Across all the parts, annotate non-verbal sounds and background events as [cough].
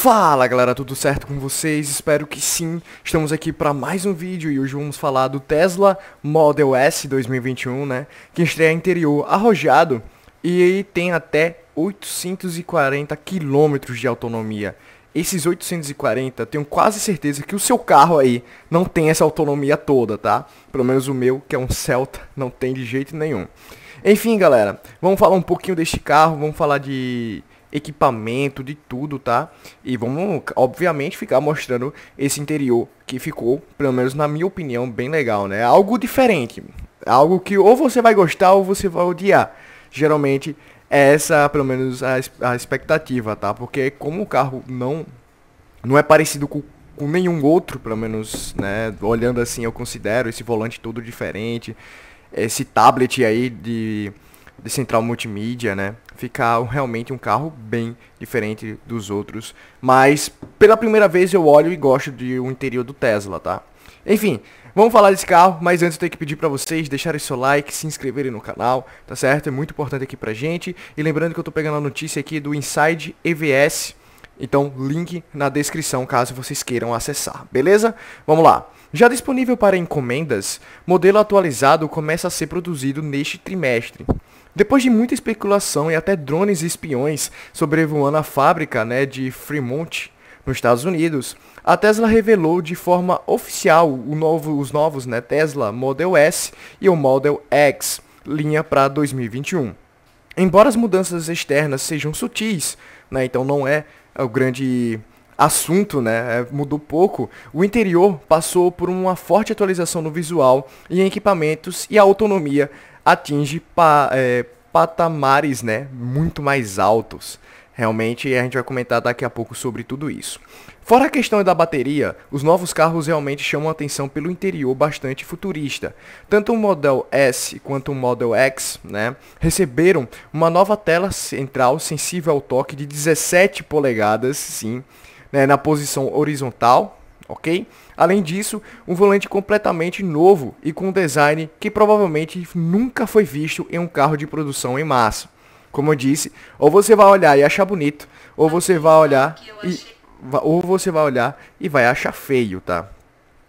Fala galera, tudo certo com vocês? Espero que sim. Estamos aqui para mais um vídeo e hoje vamos falar do Tesla Model S 2021, né? Que estreia interior arrojado e tem até 840 km de autonomia. Esses 840, tenho quase certeza que o seu carro aí não tem essa autonomia toda, tá? Pelo menos o meu, que é um Celta, não tem de jeito nenhum. Enfim, galera, vamos falar um pouquinho deste carro, vamos falar de equipamento, de tudo, tá? E vamos, obviamente, ficar mostrando esse interior que ficou, pelo menos na minha opinião, bem legal, né? Algo diferente, algo que ou você vai gostar ou você vai odiar. Geralmente, é essa, pelo menos, a, a expectativa, tá? Porque como o carro não, não é parecido com com nenhum outro, pelo menos, né? Olhando assim, eu considero esse volante todo diferente, esse tablet aí de de central multimídia, né? Fica realmente um carro bem diferente dos outros. Mas pela primeira vez eu olho e gosto do um interior do Tesla, tá? Enfim, vamos falar desse carro, mas antes eu tenho que pedir para vocês deixarem seu like, se inscreverem no canal, tá certo? É muito importante aqui pra gente. E lembrando que eu tô pegando a notícia aqui do Inside EVS, então, link na descrição caso vocês queiram acessar, beleza? Vamos lá. Já disponível para encomendas, modelo atualizado começa a ser produzido neste trimestre. Depois de muita especulação e até drones e espiões sobrevoando a fábrica né, de Fremont, nos Estados Unidos, a Tesla revelou de forma oficial novo, os novos né, Tesla Model S e o Model X, linha para 2021. Embora as mudanças externas sejam sutis, né, então não é, é o grande assunto, né, é, mudou pouco, o interior passou por uma forte atualização no visual e em equipamentos e a autonomia atinge pa, é, patamares né, muito mais altos. Realmente, a gente vai comentar daqui a pouco sobre tudo isso. Fora a questão da bateria, os novos carros realmente chamam atenção pelo interior bastante futurista. Tanto o Model S quanto o Model X né, receberam uma nova tela central sensível ao toque de 17 polegadas, sim, né, na posição horizontal, ok? Além disso, um volante completamente novo e com um design que provavelmente nunca foi visto em um carro de produção em massa. Como eu disse, ou você vai olhar e achar bonito, ou você vai olhar e ou você vai olhar e vai achar feio, tá?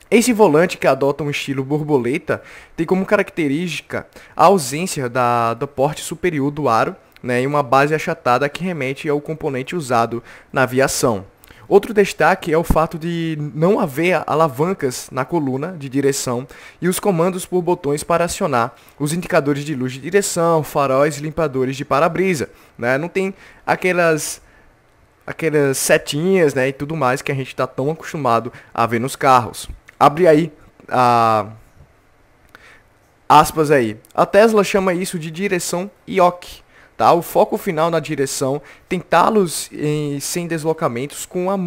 Esse volante que adota um estilo borboleta tem como característica a ausência da, do porte superior do aro né, e uma base achatada que remete ao componente usado na aviação. Outro destaque é o fato de não haver alavancas na coluna de direção e os comandos por botões para acionar os indicadores de luz de direção, faróis, limpadores de para-brisa. Né? Não tem aquelas aquelas setinhas né, e tudo mais que a gente está tão acostumado a ver nos carros. Abre aí a... aspas aí. A Tesla chama isso de direção IOC tá? O foco final na direção, tentá-los eh, sem deslocamentos com a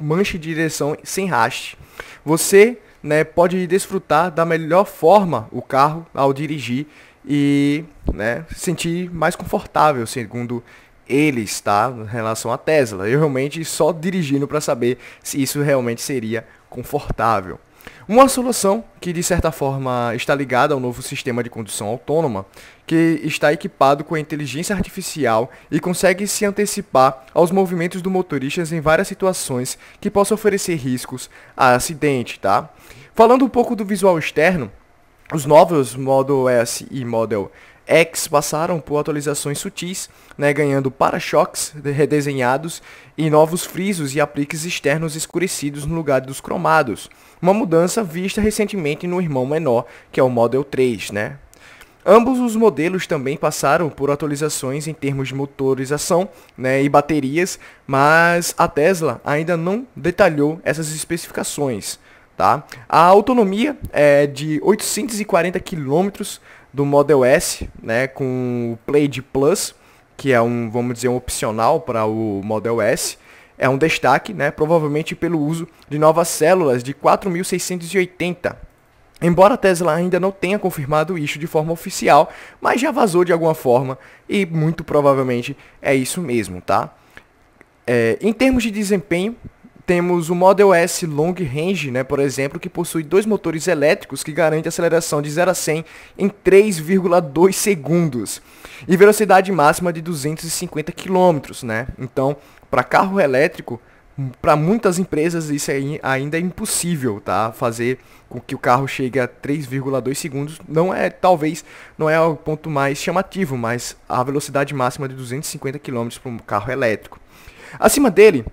mancha de direção sem raste. Você né, pode desfrutar da melhor forma o carro ao dirigir e né, sentir mais confortável, segundo eles, tá? Em relação à Tesla. Eu realmente só dirigindo para saber se isso realmente seria confortável. Uma solução que de certa forma está ligada ao novo sistema de condução autônoma, que está equipado com a inteligência artificial e consegue se antecipar aos movimentos do motorista em várias situações que possam oferecer riscos a acidente, tá? Falando um pouco do visual externo, os novos Model S e Model X passaram por atualizações sutis, né, ganhando para-choques redesenhados e novos frisos e apliques externos escurecidos no lugar dos cromados, uma mudança vista recentemente no irmão menor, que é o Model 3, né? Ambos os modelos também passaram por atualizações em termos de motorização né, e baterias, mas a Tesla ainda não detalhou essas especificações. Tá? A autonomia é de 840 km, do Model S, né, com o Plaid Plus, que é um, vamos dizer, um opcional para o Model S. É um destaque, né, provavelmente pelo uso de novas células de 4680. Embora a Tesla ainda não tenha confirmado isso de forma oficial, mas já vazou de alguma forma e muito provavelmente é isso mesmo, tá? É, em termos de desempenho, temos o Model S Long Range, né, por exemplo, que possui dois motores elétricos que garante aceleração de 0 a 100 em 3,2 segundos e velocidade máxima de 250 km, né? Então, para carro elétrico, hum, para muitas empresas isso ainda é impossível, tá? Fazer com que o carro chegue a 3,2 segundos não é, talvez, não é o ponto mais chamativo, mas a velocidade máxima de 250 km para um carro elétrico. Acima dele,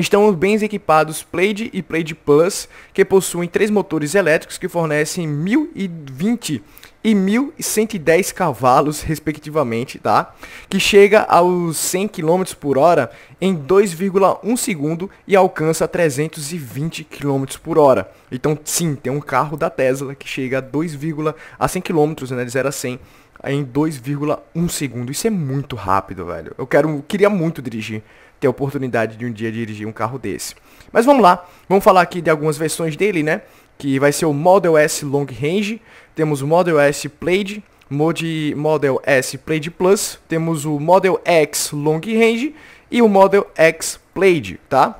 estão os bens equipados Plaid e Plaid Plus, que possuem três motores elétricos que fornecem 1020 e 1110 cavalos, respectivamente, tá? Que chega aos 100 km por hora em 2,1 segundo e alcança 320 km por hora. Então, sim, tem um carro da Tesla que chega a 2, a 100 km, né, de 0 a 100 em 2,1 segundo. Isso é muito rápido, velho. Eu quero, queria muito dirigir ter a oportunidade de um dia dirigir um carro desse. Mas vamos lá, vamos falar aqui de algumas versões dele, né? Que vai ser o Model S Long Range, temos o Model S Plaid, Model S Plaid Plus, temos o Model X Long Range e o Model X Plaid, tá?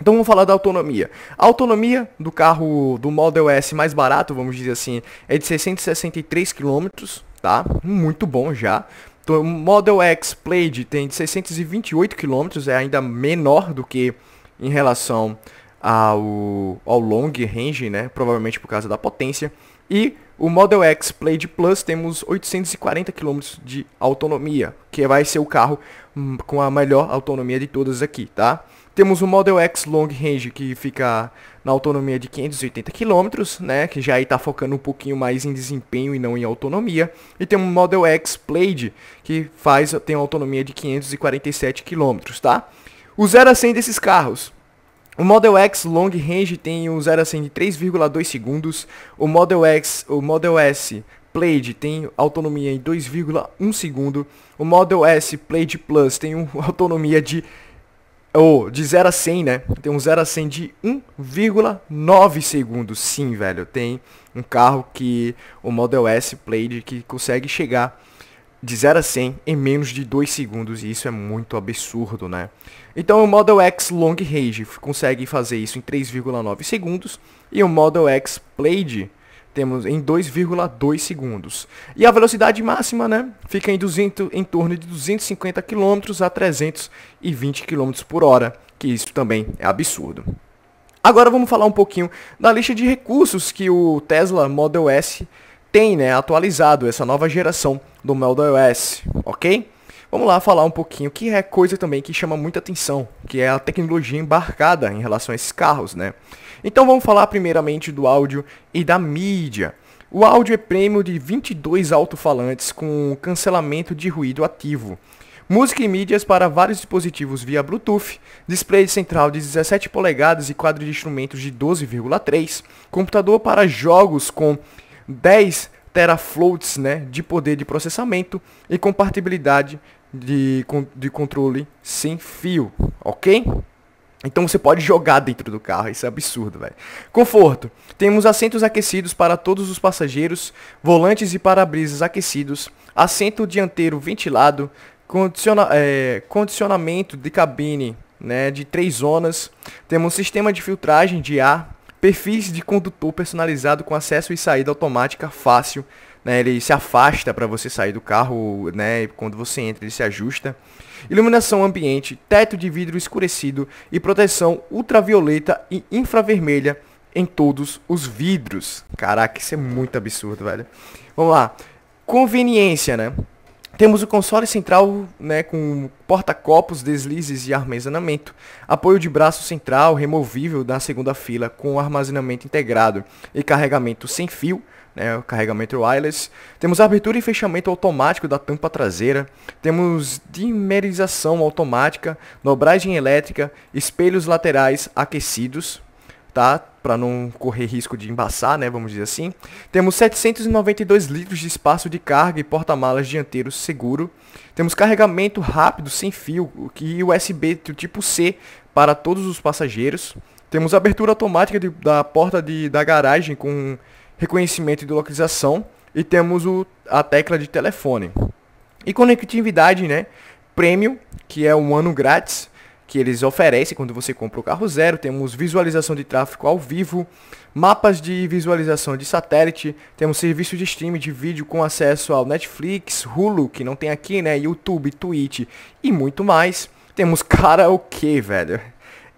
Então vamos falar da autonomia. A autonomia do carro do Model S mais barato, vamos dizer assim, é de 663 km, tá? Muito bom já. Então, o Model X Plaid tem 628 km, é ainda menor do que em relação ao, ao long range, né? Provavelmente por causa da potência. E o Model X Plaid Plus temos 840 km de autonomia, que vai ser o carro hum, com a melhor autonomia de todas aqui, tá? Temos o Model X Long Range que fica na autonomia de 580 km, né, que já está focando um pouquinho mais em desempenho e não em autonomia. E temos o Model X Plaid que faz tem uma autonomia de 547 km, tá? O 0 a 100 desses carros, o Model X Long Range tem um 0 a 100 de 3,2 segundos. O Model X, o Model S Plaid tem autonomia em 2,1 segundo. O Model S Plaid Plus tem uma [laughs] autonomia de ou de 0 a 100, né? Tem um 0 a 100 de 1,9 segundos. Sim, velho, tem um carro que o Model S Played que consegue chegar de 0 a 100 em menos de 2 segundos, e isso é muito absurdo, né? Então o Model X Long Range consegue fazer isso em 3,9 segundos e o Model X Played temos em 2,2 segundos. E a velocidade máxima né, fica em, 200, em torno de 250 km a 320 km por hora, que isso também é absurdo. Agora vamos falar um pouquinho da lista de recursos que o Tesla Model S tem né, atualizado, essa nova geração do Model S, ok? Vamos lá falar um pouquinho, que é coisa também que chama muita atenção, que é a tecnologia embarcada em relação a esses carros, né? Então vamos falar primeiramente do áudio e da mídia. O áudio é prêmio de 22 alto-falantes com cancelamento de ruído ativo. Música e mídias para vários dispositivos via Bluetooth, display central de 17 polegadas e quadro de instrumentos de 12,3, computador para jogos com 10 terafloats né, de poder de processamento e compatibilidade de, de controle sem fio, ok? Então você pode jogar dentro do carro, isso é absurdo, velho. Conforto. Temos assentos aquecidos para todos os passageiros, volantes e para-brisas aquecidos, assento dianteiro ventilado, condiciona é, condicionamento de cabine né, de três zonas, temos sistema de filtragem de ar, perfis de condutor personalizado com acesso e saída automática fácil, né, ele se afasta para você sair do carro, né, quando você entra ele se ajusta. Iluminação ambiente, teto de vidro escurecido e proteção ultravioleta e infravermelha em todos os vidros. Caraca, isso é muito absurdo, velho. Vamos lá. Conveniência, né? Temos o console central né, com porta-copos, deslizes e armazenamento. Apoio de braço central removível da segunda fila com armazenamento integrado e carregamento sem fio né, o carregamento wireless. Temos abertura e fechamento automático da tampa traseira. Temos dimerização automática, dobragem elétrica, espelhos laterais aquecidos, tá? Para não correr risco de embaçar, né, vamos dizer assim. Temos 792 litros de espaço de carga e porta-malas dianteiro seguro. Temos carregamento rápido sem fio e USB do tipo C para todos os passageiros. Temos abertura automática de, da porta de, da garagem com reconhecimento de localização e temos o, a tecla de telefone. E conectividade, né? Prêmio, que é um ano grátis que eles oferecem quando você compra o carro zero. Temos visualização de tráfego ao vivo, mapas de visualização de satélite, temos serviço de streaming de vídeo com acesso ao Netflix, Hulu, que não tem aqui, né? YouTube, Twitch e muito mais. Temos karaokê, velho.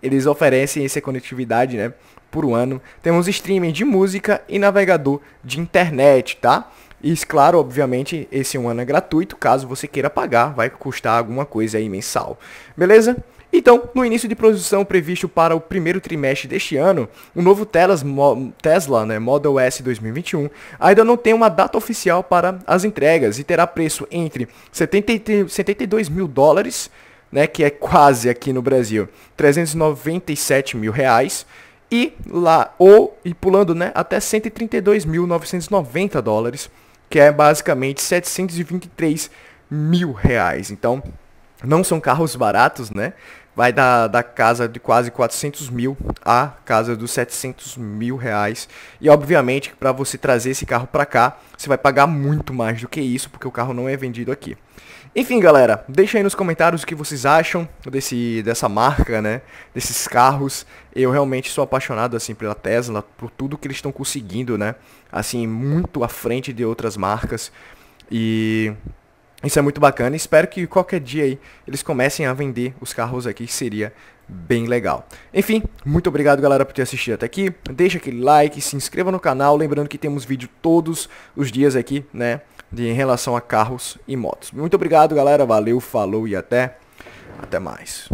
Eles oferecem essa conectividade, né? por um ano. Temos streaming de música e navegador de internet, tá? Isso claro, obviamente, esse um ano é gratuito, caso você queira pagar, vai custar alguma coisa aí mensal. Beleza? Então, no início de produção previsto para o primeiro trimestre deste ano, o novo Tesla né, Model S 2021 ainda não tem uma data oficial para as entregas e terá preço entre 70, 72 mil dólares, né, que é quase aqui no Brasil, 397 mil reais, e lá, ou, e pulando, né, até 132.990 dólares, que é basicamente 723 mil reais. Então, não são carros baratos, né? Vai da, da casa de quase 400 mil a casa dos 700 mil reais. E obviamente, para você trazer esse carro para cá, você vai pagar muito mais do que isso, porque o carro não é vendido aqui. Enfim, galera, deixa aí nos comentários o que vocês acham desse, dessa marca, né? Desses carros. Eu realmente sou apaixonado, assim, pela Tesla, por tudo que eles estão conseguindo, né? Assim, muito à frente de outras marcas. E isso é muito bacana. Espero que qualquer dia aí eles comecem a vender os carros aqui, que seria bem legal. Enfim, muito obrigado galera por ter assistido até aqui. Deixa aquele like, se inscreva no canal, lembrando que temos vídeo todos os dias aqui, né? de, em relação a carros e motos. Muito obrigado, galera. Valeu, falou e até, até mais.